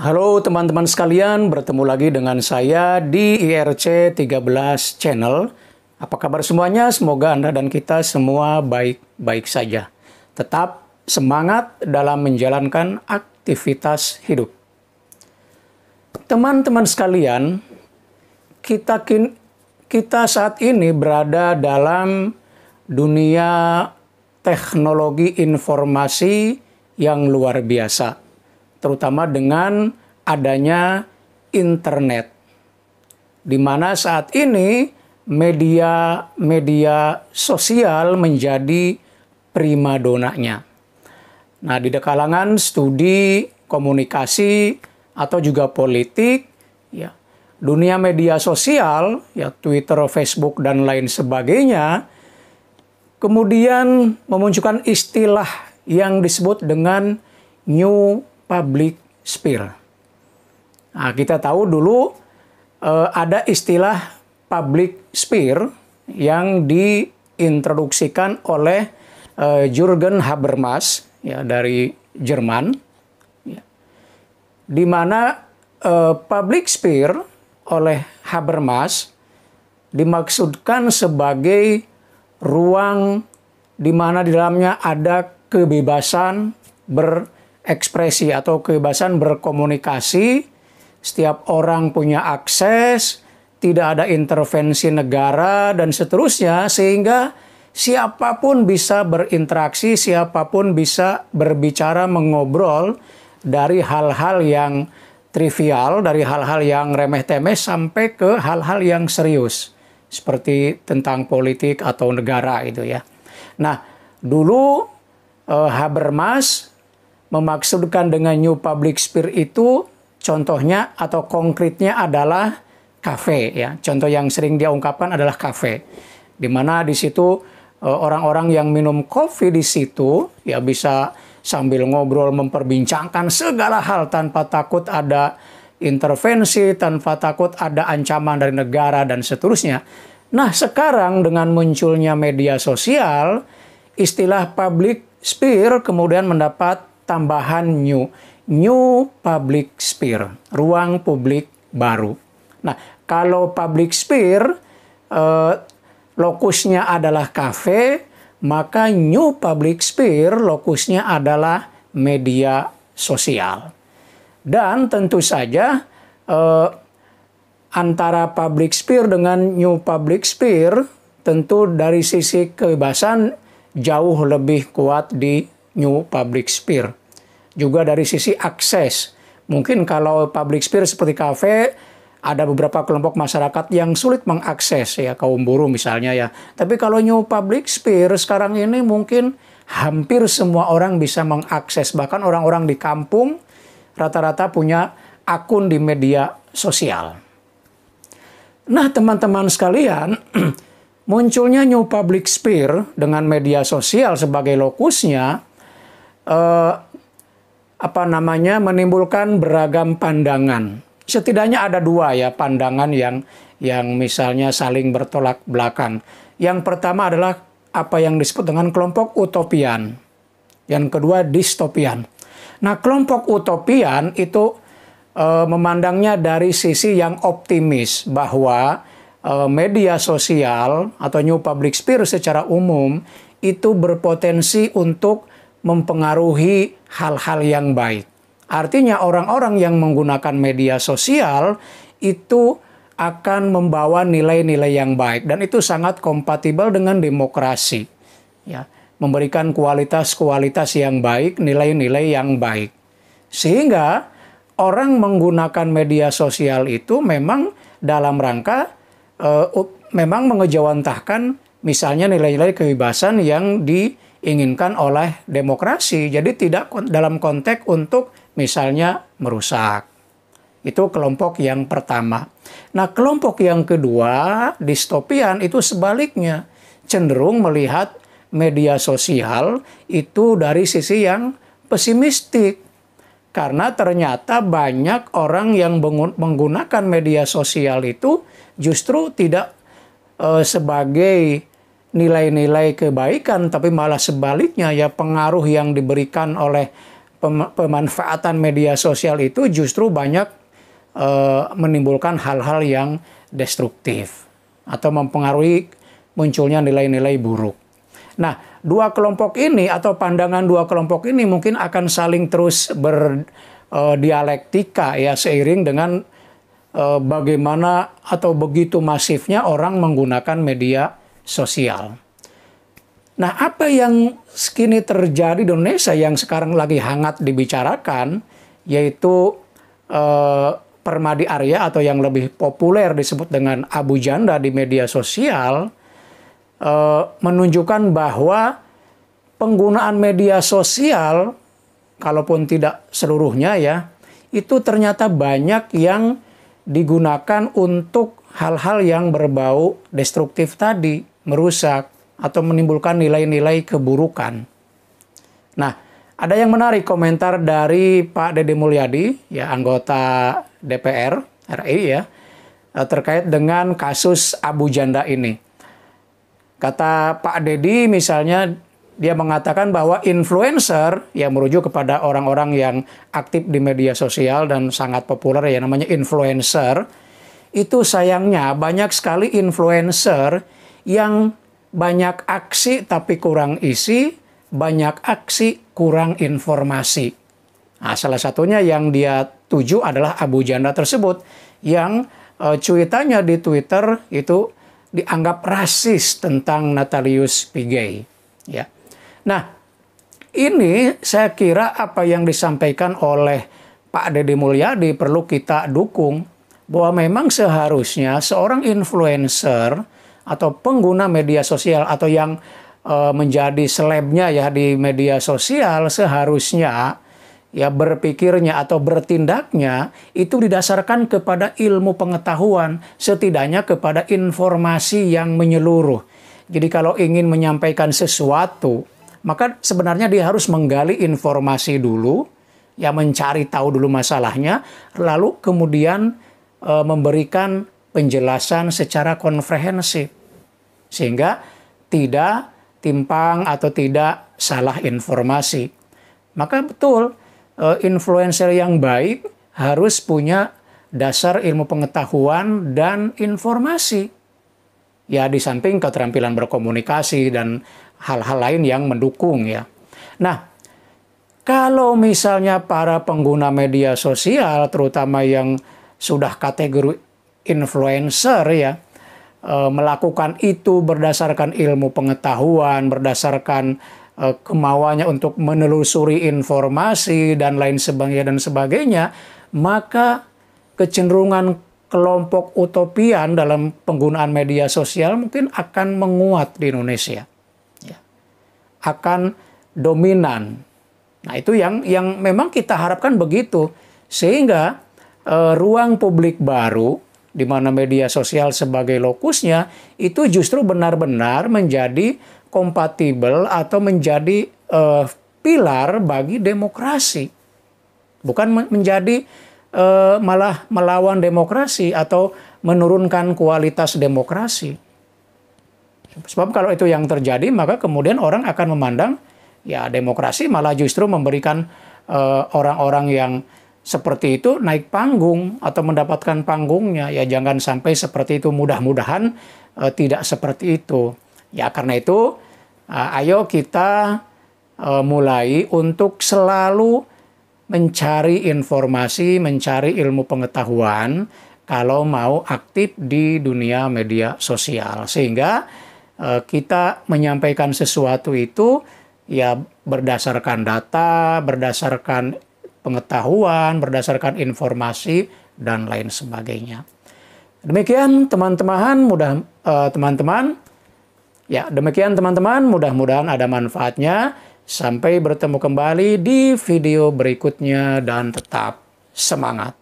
Halo teman-teman sekalian, bertemu lagi dengan saya di IRC 13 Channel. Apa kabar semuanya? Semoga Anda dan kita semua baik-baik saja. Tetap semangat dalam menjalankan aktivitas hidup. Teman-teman sekalian, kita kita saat ini berada dalam dunia teknologi informasi yang luar biasa terutama dengan adanya internet. Di mana saat ini media-media sosial menjadi primadonanya. Nah, di kalangan studi komunikasi atau juga politik, ya, dunia media sosial, ya Twitter, Facebook dan lain sebagainya, kemudian memunculkan istilah yang disebut dengan new public sphere. Nah, kita tahu dulu eh, ada istilah public sphere yang diintroduksikan oleh eh, Jürgen Habermas ya dari Jerman, ya. di mana eh, public sphere oleh Habermas dimaksudkan sebagai ruang di mana di dalamnya ada kebebasan ber ekspresi atau kebebasan berkomunikasi. Setiap orang punya akses, tidak ada intervensi negara, dan seterusnya, sehingga siapapun bisa berinteraksi, siapapun bisa berbicara, mengobrol dari hal-hal yang trivial, dari hal-hal yang remeh-temeh, sampai ke hal-hal yang serius, seperti tentang politik atau negara, itu ya. Nah, dulu eh, Habermas memaksudkan dengan new public sphere itu contohnya atau konkretnya adalah kafe ya. Contoh yang sering dia ungkapkan adalah kafe. Di mana di situ eh, orang-orang yang minum kopi di situ ya bisa sambil ngobrol memperbincangkan segala hal tanpa takut ada intervensi, tanpa takut ada ancaman dari negara dan seterusnya. Nah, sekarang dengan munculnya media sosial, istilah public sphere kemudian mendapat tambahan new, new public sphere, ruang publik baru. Nah, kalau public sphere eh, lokusnya adalah kafe, maka new public sphere lokusnya adalah media sosial. Dan tentu saja eh, antara public sphere dengan new public sphere tentu dari sisi kebebasan jauh lebih kuat di new public sphere juga dari sisi akses. Mungkin kalau public sphere seperti kafe, ada beberapa kelompok masyarakat yang sulit mengakses ya kaum buruh misalnya ya. Tapi kalau new public sphere sekarang ini mungkin hampir semua orang bisa mengakses bahkan orang-orang di kampung rata-rata punya akun di media sosial. Nah, teman-teman sekalian, munculnya new public sphere dengan media sosial sebagai lokusnya eh, apa namanya menimbulkan beragam pandangan. Setidaknya ada dua ya pandangan yang yang misalnya saling bertolak belakang. Yang pertama adalah apa yang disebut dengan kelompok utopian. Yang kedua distopian. Nah, kelompok utopian itu e, memandangnya dari sisi yang optimis bahwa e, media sosial atau new public sphere secara umum itu berpotensi untuk mempengaruhi hal-hal yang baik. Artinya orang-orang yang menggunakan media sosial itu akan membawa nilai-nilai yang baik dan itu sangat kompatibel dengan demokrasi. Ya, memberikan kualitas-kualitas yang baik, nilai-nilai yang baik. Sehingga orang menggunakan media sosial itu memang dalam rangka uh, memang mengejawantahkan misalnya nilai-nilai kebebasan yang di diinginkan oleh demokrasi. Jadi tidak dalam konteks untuk misalnya merusak. Itu kelompok yang pertama. Nah, kelompok yang kedua, distopian itu sebaliknya, cenderung melihat media sosial itu dari sisi yang pesimistik. Karena ternyata banyak orang yang menggunakan media sosial itu justru tidak e, sebagai nilai-nilai kebaikan, tapi malah sebaliknya ya pengaruh yang diberikan oleh pemanfaatan media sosial itu justru banyak e, menimbulkan hal-hal yang destruktif atau mempengaruhi munculnya nilai-nilai buruk. Nah, dua kelompok ini atau pandangan dua kelompok ini mungkin akan saling terus berdialektika eh, e, ya seiring dengan e, bagaimana atau begitu masifnya orang menggunakan media sosial. Nah, apa yang kini terjadi di Indonesia yang sekarang lagi hangat dibicarakan yaitu eh, Permadi Arya atau yang lebih populer disebut dengan Abu Janda di media sosial eh, menunjukkan bahwa penggunaan media sosial kalaupun tidak seluruhnya ya itu ternyata banyak yang digunakan untuk hal-hal yang berbau destruktif tadi merusak, atau menimbulkan nilai-nilai keburukan. Nah, ada yang menarik komentar dari Pak Dede Mulyadi, ya anggota DPR RI ya, eh, terkait dengan kasus Abu Janda ini. Kata Pak Dedi misalnya dia mengatakan bahwa influencer yang merujuk kepada orang-orang yang aktif di media sosial dan sangat populer ya namanya influencer itu sayangnya banyak sekali influencer yang banyak aksi tapi kurang isi, banyak aksi kurang informasi. Nah, salah satunya yang dia tuju adalah Abu Janda tersebut yang e, cuitannya di Twitter itu dianggap rasis tentang Natalius Pigai. Ya. Nah, ini saya kira apa yang disampaikan oleh Pak Deddy Mulyadi perlu kita dukung bahwa memang seharusnya seorang influencer atau pengguna media sosial atau yang e, menjadi selebnya ya di media sosial seharusnya ya berpikirnya atau bertindaknya itu didasarkan kepada ilmu pengetahuan setidaknya kepada informasi yang menyeluruh. Jadi kalau ingin menyampaikan sesuatu, maka sebenarnya dia harus menggali informasi dulu, ya mencari tahu dulu masalahnya, lalu kemudian e, memberikan penjelasan secara komprehensif sehingga tidak timpang atau tidak salah informasi. Maka betul eh, influencer yang baik harus punya dasar ilmu pengetahuan dan informasi. Ya di samping keterampilan berkomunikasi dan hal-hal lain yang mendukung ya. Nah, kalau misalnya para pengguna media sosial terutama yang sudah kategori influencer ya e, melakukan itu berdasarkan ilmu pengetahuan, berdasarkan e, kemauannya untuk menelusuri informasi dan lain sebagainya dan sebagainya, maka kecenderungan kelompok utopian dalam penggunaan media sosial mungkin akan menguat di Indonesia, ya. akan dominan. Nah itu yang yang memang kita harapkan begitu sehingga e, ruang publik baru di mana media sosial sebagai lokusnya itu justru benar-benar menjadi kompatibel atau menjadi uh, pilar bagi demokrasi bukan menjadi uh, malah melawan demokrasi atau menurunkan kualitas demokrasi sebab kalau itu yang terjadi maka kemudian orang akan memandang ya demokrasi malah justru memberikan eh, orang-orang uh, orang -orang yang seperti itu naik panggung atau mendapatkan panggungnya ya jangan sampai seperti itu mudah-mudahan e, tidak seperti itu ya karena itu e, ayo kita e, mulai untuk selalu mencari informasi mencari ilmu pengetahuan kalau mau aktif di dunia media sosial sehingga e, kita menyampaikan sesuatu itu ya berdasarkan data berdasarkan pengetahuan, berdasarkan informasi dan lain sebagainya. Demikian teman-teman, mudah teman eh, teman-teman ya, demikian teman-teman, mudah-mudahan ada manfaatnya. Sampai bertemu kembali di video berikutnya dan tetap semangat.